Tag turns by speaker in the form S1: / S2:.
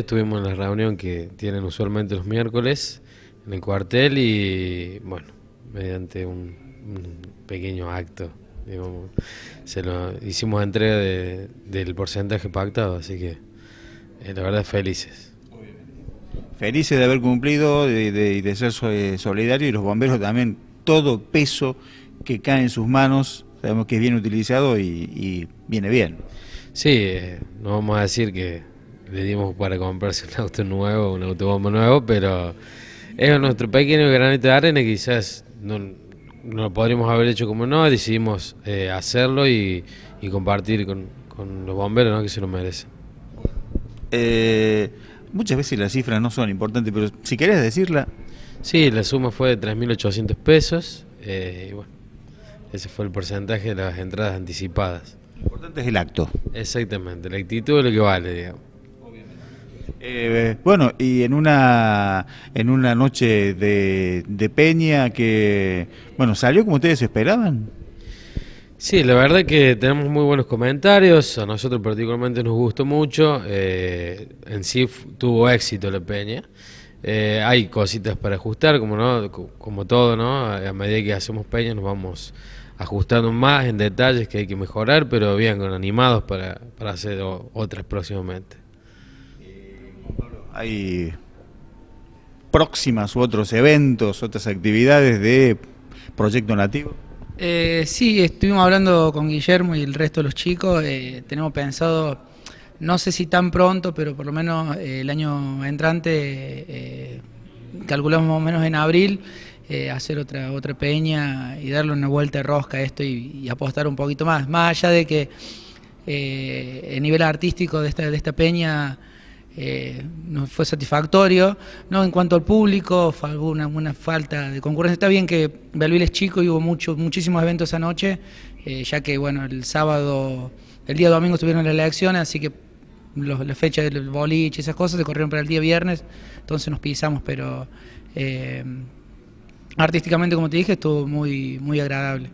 S1: Estuvimos en la reunión que tienen usualmente los miércoles en el cuartel y, bueno, mediante un, pequeño acto, se lo hicimos entrega del porcentaje pactado, así que eh, la verdad
S2: felices. Felices de haber cumplido y de, ser eh, solidario y los bomberos también, todo peso que cae en sus manos, sabemos que es bien utilizado y, viene bien. Sí, eh, no vamos a decir que le dimos para
S1: comprarse un auto nuevo, un autobombo nuevo, pero es nuestro pequeño granito de arena, quizás no, lo podríamos haber hecho como no, decidimos eh, hacerlo y, compartir con, los bomberos, ¿no? que se lo merecen. Eh, muchas veces las cifras no son importantes, pero si querés decirla. Sí, la suma fue de 3.800 pesos eh, y bueno, ese fue el porcentaje de las entradas anticipadas.
S2: Lo importante es el acto.
S1: Exactamente, la actitud es lo que vale, digamos.
S2: Eh, bueno, y en una, en una noche de, de Peña que, bueno, salió como ustedes esperaban.
S1: Sí, la verdad que tenemos muy buenos comentarios, a nosotros particularmente nos gustó mucho, eh, en sí tuvo éxito la peña, eh, hay cositas para ajustar, como, no, como todo, ¿no? a medida que hacemos peña nos vamos ajustando más en detalles que hay que mejorar, pero bien, animados para, para hacer
S2: otras próximamente hay próximas u otros eventos, otras actividades de Proyecto Nativo?
S3: Eh, sí, estuvimos hablando con Guillermo y el resto de los chicos. Eh, tenemos pensado, no sé si tan pronto, pero por lo menos eh, el año entrante, eh, calculamos más o menos en abril, hacer otra, otra peña y darle una vuelta de rosca a esto y, apostar un poquito más. Más allá de que el nivel artístico de esta, de esta peña eh, no fue satisfactorio. No, en cuanto al público, fue alguna, alguna falta de concurrencia. Está bien que Belville es chico y hubo muchos muchísimos eventos esa noche, eh, ya que bueno, el sábado, el día domingo estuvieron las elecciones, así que los, la fecha del boliche, y esas cosas, se corrieron para el día viernes, entonces nos pisamos, pero eh, artísticamente, como te dije, estuvo muy, muy agradable.